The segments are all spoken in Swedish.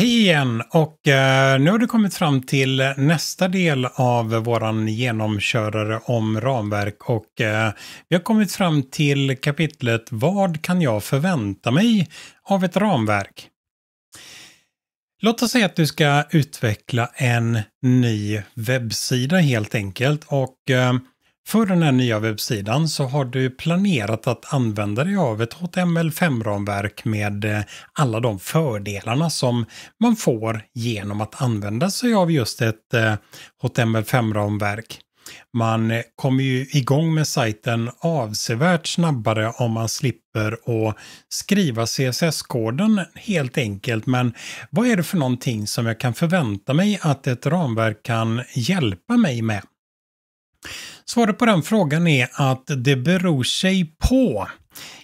Hej igen och eh, nu har du kommit fram till nästa del av våran genomkörare om ramverk och eh, vi har kommit fram till kapitlet Vad kan jag förvänta mig av ett ramverk? Låt oss säga att du ska utveckla en ny webbsida helt enkelt och eh, för den här nya webbsidan så har du planerat att använda dig av ett HTML5-ramverk med eh, alla de fördelarna som man får genom att använda sig av just ett HTML5-ramverk. Eh, man eh, kommer ju igång med sajten avsevärt snabbare om man slipper att skriva CSS-koden helt enkelt. Men vad är det för någonting som jag kan förvänta mig att ett ramverk kan hjälpa mig med? Svaret på den frågan är att det beror sig på.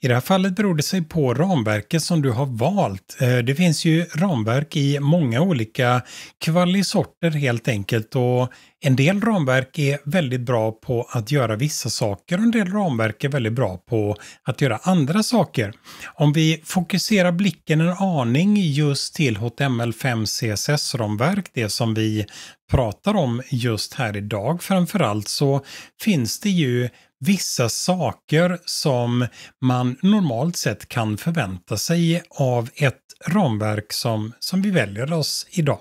I det här fallet beror det sig på ramverket som du har valt. Eh, det finns ju ramverk i många olika kvalisorter helt enkelt och en del ramverk är väldigt bra på att göra vissa saker och en del ramverk är väldigt bra på att göra andra saker. Om vi fokuserar blicken en aning just till HTML5 CSS-ramverk, det som vi pratar om just här idag framförallt, så finns det ju vissa saker som man normalt sett kan förvänta sig av ett ramverk som, som vi väljer oss idag.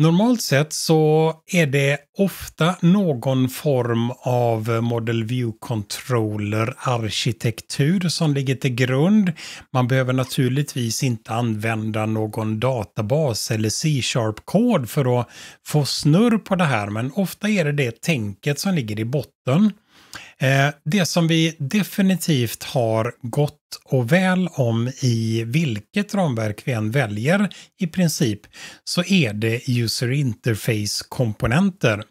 Normalt sett så är det ofta någon form av Model View-controller-arkitektur som ligger till grund. Man behöver naturligtvis inte använda någon databas eller C-sharp-kod för att få snurr på det här, men ofta är det det tänket som ligger i botten. Eh, det som vi definitivt har gott och väl om i vilket ramverk vi än väljer i princip så är det user interface-komponenter.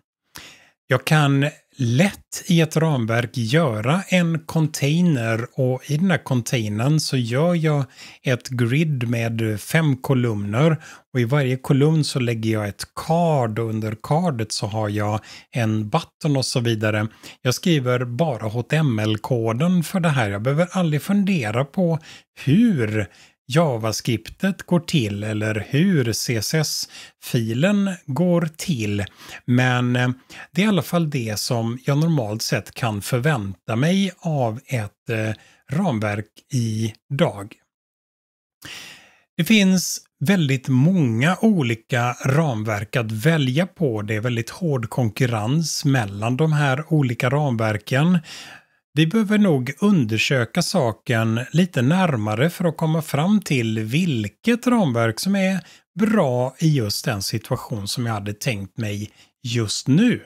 Jag kan lätt i ett ramverk göra en container och i den här containern så gör jag ett grid med fem kolumner och i varje kolumn så lägger jag ett card och under cardet så har jag en button och så vidare. Jag skriver bara HTML-koden för det här. Jag behöver aldrig fundera på hur JavaScriptet går till eller hur CSS-filen går till. Men eh, det är i alla fall det som jag normalt sett kan förvänta mig av ett eh, ramverk idag. Det finns väldigt många olika ramverk att välja på. Det är väldigt hård konkurrens mellan de här olika ramverken. Vi behöver nog undersöka saken lite närmare för att komma fram till vilket ramverk som är bra i just den situation som jag hade tänkt mig just nu.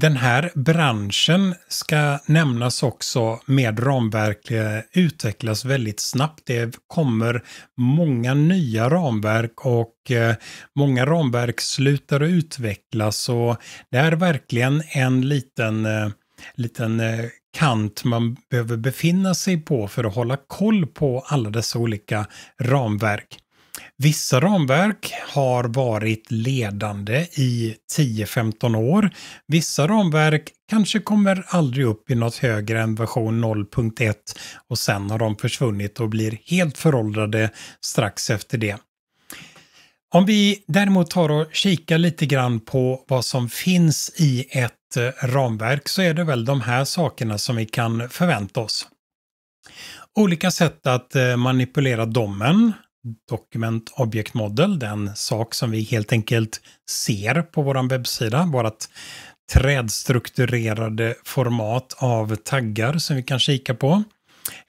Den här branschen ska nämnas också med ramverk utvecklas väldigt snabbt. Det kommer många nya ramverk och eh, många ramverk slutar att utvecklas och det är verkligen en liten eh, liten eh, kant man behöver befinna sig på för att hålla koll på alla dessa olika ramverk. Vissa ramverk har varit ledande i 10-15 år. Vissa ramverk kanske kommer aldrig upp i något högre än version 0.1 och sen har de försvunnit och blir helt föråldrade strax efter det. Om vi däremot tar och kikar lite grann på vad som finns i ett Eh, ramverk så är det väl de här sakerna som vi kan förvänta oss. Olika sätt att eh, manipulera domen, Document Object Model, den sak som vi helt enkelt ser på vår webbsida, vårt trädstrukturerade format av taggar som vi kan kika på.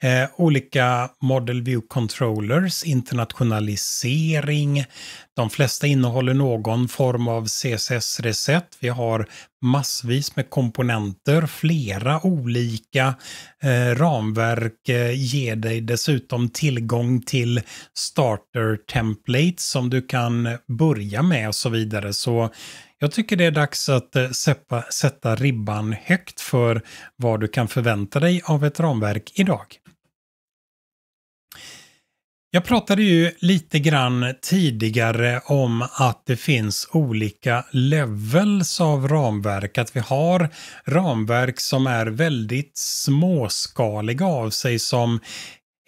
Eh, olika Model View Controllers, internationalisering. De flesta innehåller någon form av CSS-recept. Vi har massvis med komponenter, flera olika eh, ramverk eh, ger dig dessutom tillgång till starter templates som du kan börja med och så vidare. Så jag tycker det är dags att eh, säppa, sätta ribban högt för vad du kan förvänta dig av ett ramverk idag. Jag pratade ju lite grann tidigare om att det finns olika levels av ramverk. Att vi har ramverk som är väldigt småskaliga av sig som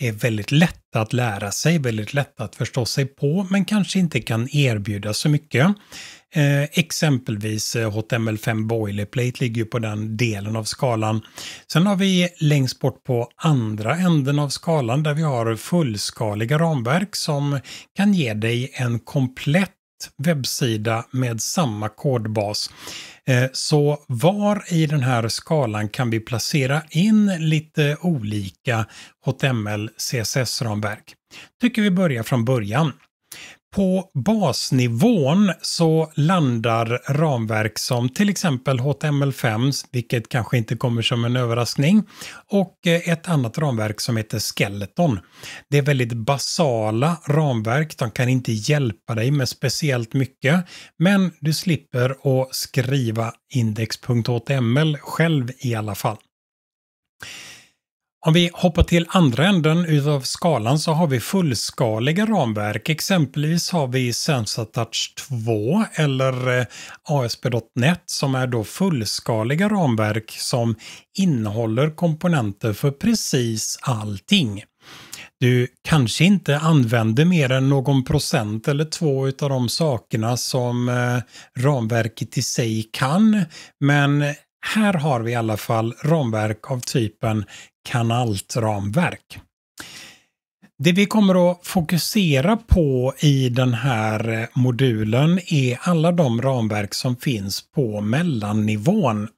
är väldigt lätta att lära sig, väldigt lätta att förstå sig på, men kanske inte kan erbjuda så mycket. Eh, exempelvis HTML5 eh, boilerplate ligger ju på den delen av skalan. Sen har vi längst bort på andra änden av skalan där vi har fullskaliga ramverk som kan ge dig en komplett webbsida med samma kodbas. Eh, så var i den här skalan kan vi placera in lite olika HTML CSS-ramverk? Tycker vi börjar från början. På basnivån så landar ramverk som till exempel HTML5, vilket kanske inte kommer som en överraskning, och eh, ett annat ramverk som heter Skeleton. Det är väldigt basala ramverk, de kan inte hjälpa dig med speciellt mycket, men du slipper att skriva index.html själv i alla fall. Om vi hoppar till andra änden utav skalan så har vi fullskaliga ramverk. Exempelvis har vi SensorTouch 2 eller eh, ASP.NET som är då fullskaliga ramverk som innehåller komponenter för precis allting. Du kanske inte använder mer än någon procent eller två utav de sakerna som eh, ramverket i sig kan, men här har vi i alla fall ramverk av typen kanaltramverk. Det vi kommer att fokusera på i den här eh, modulen är alla de ramverk som finns på mellannivån.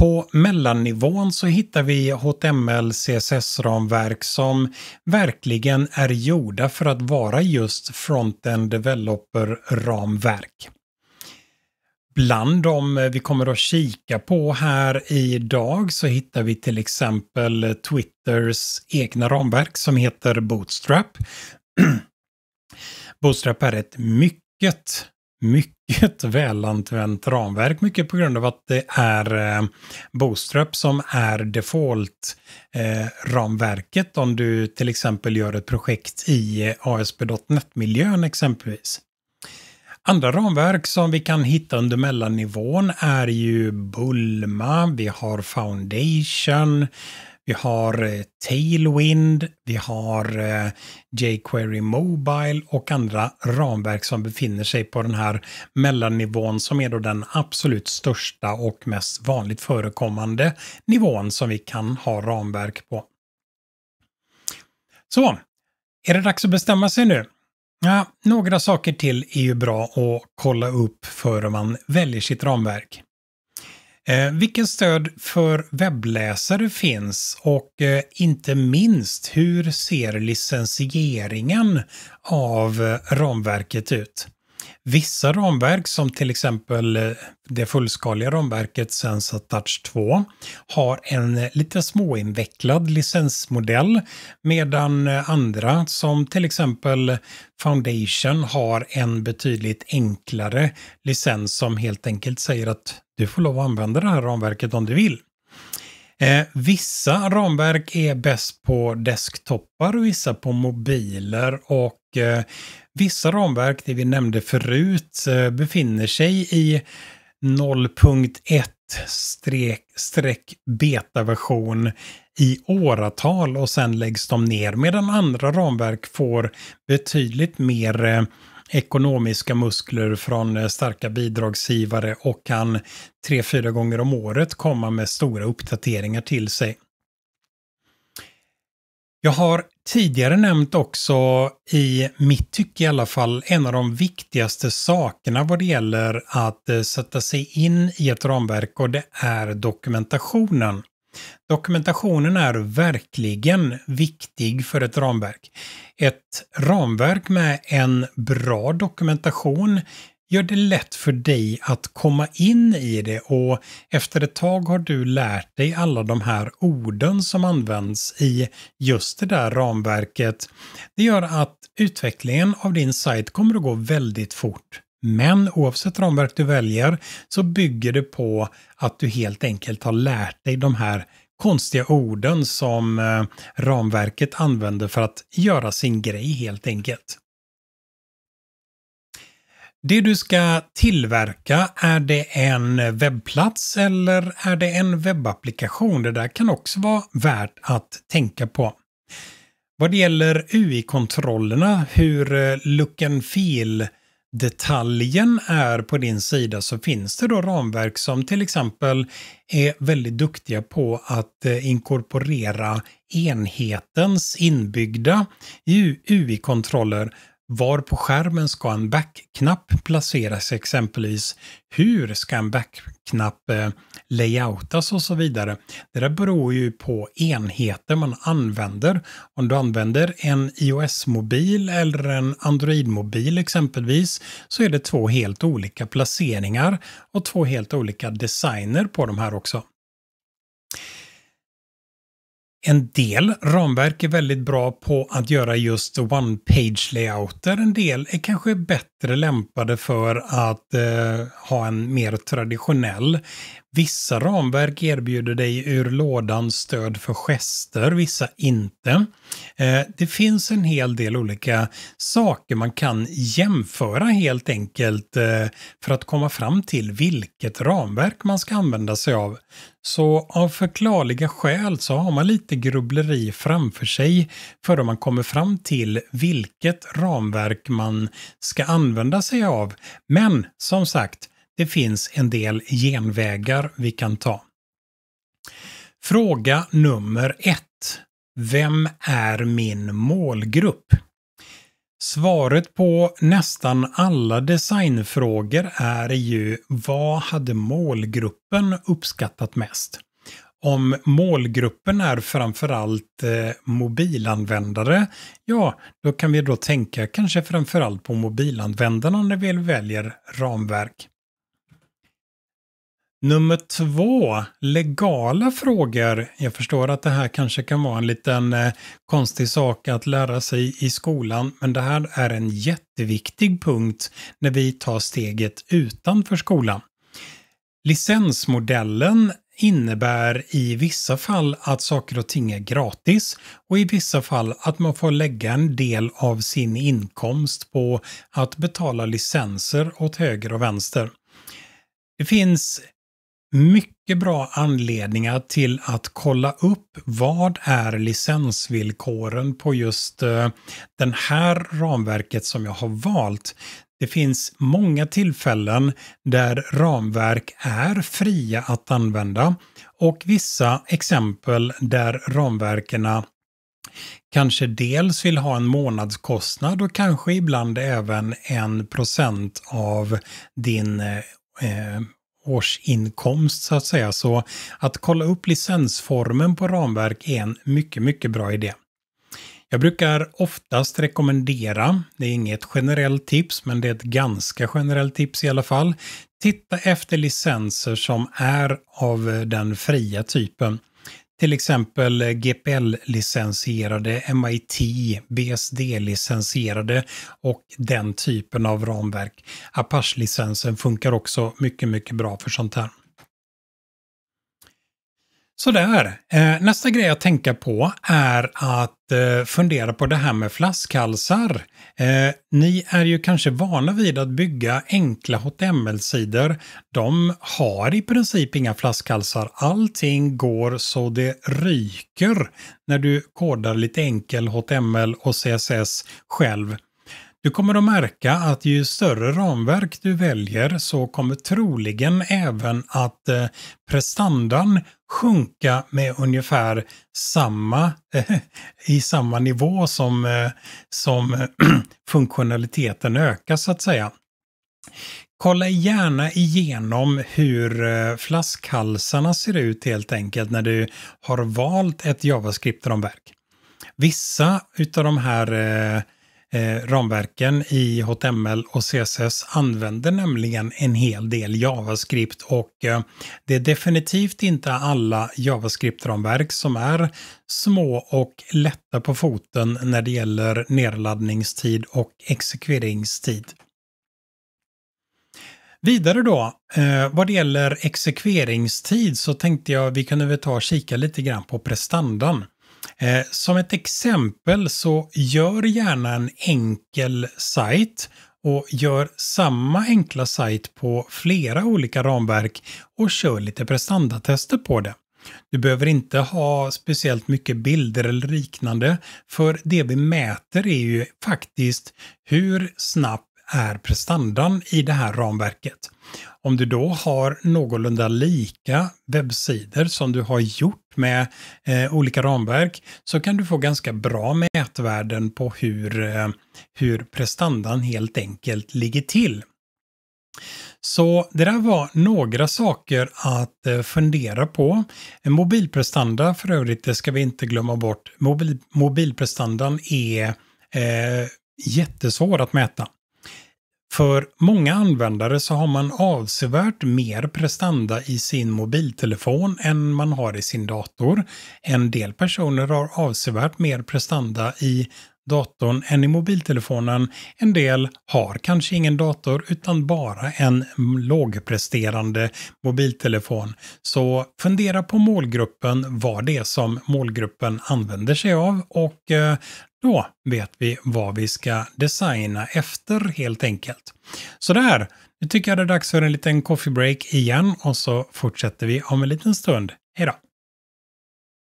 På mellannivån så hittar vi HTML CSS-ramverk som verkligen är gjorda för att vara just front-end developer-ramverk. Bland dem eh, vi kommer att kika på här idag så hittar vi till exempel eh, Twitters egna ramverk som heter Bootstrap. Bootstrap är ett mycket, mycket välantvänt ramverk, mycket på grund av att det är eh, Bootstrap som är default-ramverket om du till exempel gör ett projekt i ASP.NET-miljön exempelvis. Andra ramverk som vi kan hitta under mellannivån är ju Bulma, vi har Foundation, vi har eh, Tailwind, vi har eh, jQuery Mobile och andra ramverk som befinner sig på den här mellannivån som är då den absolut största och mest vanligt förekommande nivån som vi kan ha ramverk på. Så, är det dags att bestämma sig nu? Ja, några saker till är ju bra att kolla upp före man väljer sitt ramverk. Eh, vilket stöd för webbläsare finns och eh, inte minst hur ser licensieringen av eh, ramverket ut? Vissa ramverk som till exempel eh, det fullskaliga ramverket Touch 2 har en eh, lite småinvecklad licensmodell medan eh, andra som till exempel Foundation har en betydligt enklare licens som helt enkelt säger att du får lov att använda det här ramverket om du vill. Eh, vissa ramverk är bäst på desktoppar och vissa på mobiler och eh, Vissa ramverk, det vi nämnde förut, eh, befinner sig i 0.1-beta-version i åratal och sen läggs de ner medan andra ramverk får betydligt mer eh, ekonomiska muskler från eh, starka bidragsgivare och kan tre, fyra gånger om året komma med stora uppdateringar till sig. Jag har tidigare nämnt också i mitt tycke i alla fall en av de viktigaste sakerna vad det gäller att eh, sätta sig in i ett ramverk och det är dokumentationen. Dokumentationen är verkligen viktig för ett ramverk. Ett ramverk med en bra dokumentation gör det lätt för dig att komma in i det och efter ett tag har du lärt dig alla de här orden som används i just det där ramverket. Det gör att utvecklingen av din sajt kommer att gå väldigt fort. Men oavsett ramverk du väljer så bygger det på att du helt enkelt har lärt dig de här konstiga orden som eh, ramverket använder för att göra sin grej helt enkelt. Det du ska tillverka, är det en webbplats eller är det en webbapplikation? Det där kan också vara värt att tänka på. Vad det gäller UI-kontrollerna, hur eh, look and feel detaljen är på din sida så finns det då ramverk som till exempel är väldigt duktiga på att eh, inkorporera enhetens inbyggda UI-kontroller var på skärmen ska en backknapp placeras exempelvis? Hur ska en backknapp eh, layoutas och så vidare? Det där beror ju på enheter man använder. Om du använder en iOS-mobil eller en Android-mobil exempelvis så är det två helt olika placeringar och två helt olika designer på de här också. En del ramverk är väldigt bra på att göra just one-page layouter. En del är kanske bättre bättre lämpade för att eh, ha en mer traditionell. Vissa ramverk erbjuder dig ur lådan stöd för gester, vissa inte. Eh, det finns en hel del olika saker man kan jämföra helt enkelt eh, för att komma fram till vilket ramverk man ska använda sig av. Så av förklarliga skäl så har man lite grubbleri framför sig förrän man kommer fram till vilket ramverk man ska använda använda sig av. Men som sagt, det finns en del genvägar vi kan ta. Fråga nummer 1. Vem är min målgrupp? Svaret på nästan alla designfrågor är ju vad hade målgruppen uppskattat mest? om målgruppen är framförallt eh, mobilanvändare, ja, då kan vi då tänka kanske framförallt på mobilanvändarna när vi väljer ramverk. Nummer två, legala frågor. Jag förstår att det här kanske kan vara en liten eh, konstig sak att lära sig i skolan, men det här är en jätteviktig punkt när vi tar steget utanför skolan. Licensmodellen innebär i vissa fall att saker och ting är gratis och i vissa fall att man får lägga en del av sin inkomst på att betala licenser åt höger och vänster. Det finns mycket bra anledningar till att kolla upp vad är licensvillkoren på just eh, den här ramverket som jag har valt. Det finns många tillfällen där ramverk är fria att använda och vissa exempel där ramverkena kanske dels vill ha en månadskostnad och kanske ibland även en procent av din eh, årsinkomst så att säga. Så att kolla upp licensformen på ramverk är en mycket, mycket bra idé. Jag brukar oftast rekommendera, det är inget generellt tips, men det är ett ganska generellt tips i alla fall, titta efter licenser som är av den fria typen. Till exempel GPL-licensierade, MIT, BSD-licensierade och den typen av ramverk. Apache-licensen funkar också mycket, mycket bra för sånt här. Sådär. Eh, nästa grej att tänka på är att eh, fundera på det här med flaskhalsar. Eh, ni är ju kanske vana vid att bygga enkla HTML-sidor. De har i princip inga flaskhalsar. Allting går så det ryker när du kodar lite enkel HTML och CSS själv. Du kommer att märka att ju större ramverk du väljer så kommer troligen även att prestandan sjunka med ungefär samma, eh, i samma nivå som, eh, som funktionaliteten ökar så att säga. Kolla gärna igenom hur eh, flaskhalsarna ser ut helt enkelt när du har valt ett JavaScript-ramverk. Vissa utav de här Eh, ramverken i HTML och CSS använder nämligen en hel del JavaScript och eh, det är definitivt inte alla JavaScript-ramverk som är små och lätta på foten när det gäller nedladdningstid och exekveringstid. Vidare då, eh, vad det gäller exekveringstid så tänkte jag vi kunde väl ta och kika lite grann på prestandan. Eh, som ett exempel så gör gärna en enkel sajt och gör samma enkla sajt på flera olika ramverk och kör lite prestandatester på det. Du behöver inte ha speciellt mycket bilder eller liknande, för det vi mäter är ju faktiskt hur snabbt är prestandan i det här ramverket. Om du då har någorlunda lika webbsidor som du har gjort med eh, olika ramverk så kan du få ganska bra mätvärden på hur, eh, hur prestandan helt enkelt ligger till. Så det där var några saker att eh, fundera på. Mobilprestanda för övrigt, det ska vi inte glömma bort. Mobil, mobilprestandan är eh, jättesvår att mäta. För många användare så har man avsevärt mer prestanda i sin mobiltelefon än man har i sin dator. En del personer har avsevärt mer prestanda i datorn än i mobiltelefonen. En del har kanske ingen dator utan bara en lågpresterande mobiltelefon. Så fundera på målgruppen, vad det är som målgruppen använder sig av och eh, då vet vi vad vi ska designa efter helt enkelt. Så där, nu tycker jag det är dags för en liten coffee break igen och så fortsätter vi om en liten stund. Hej då!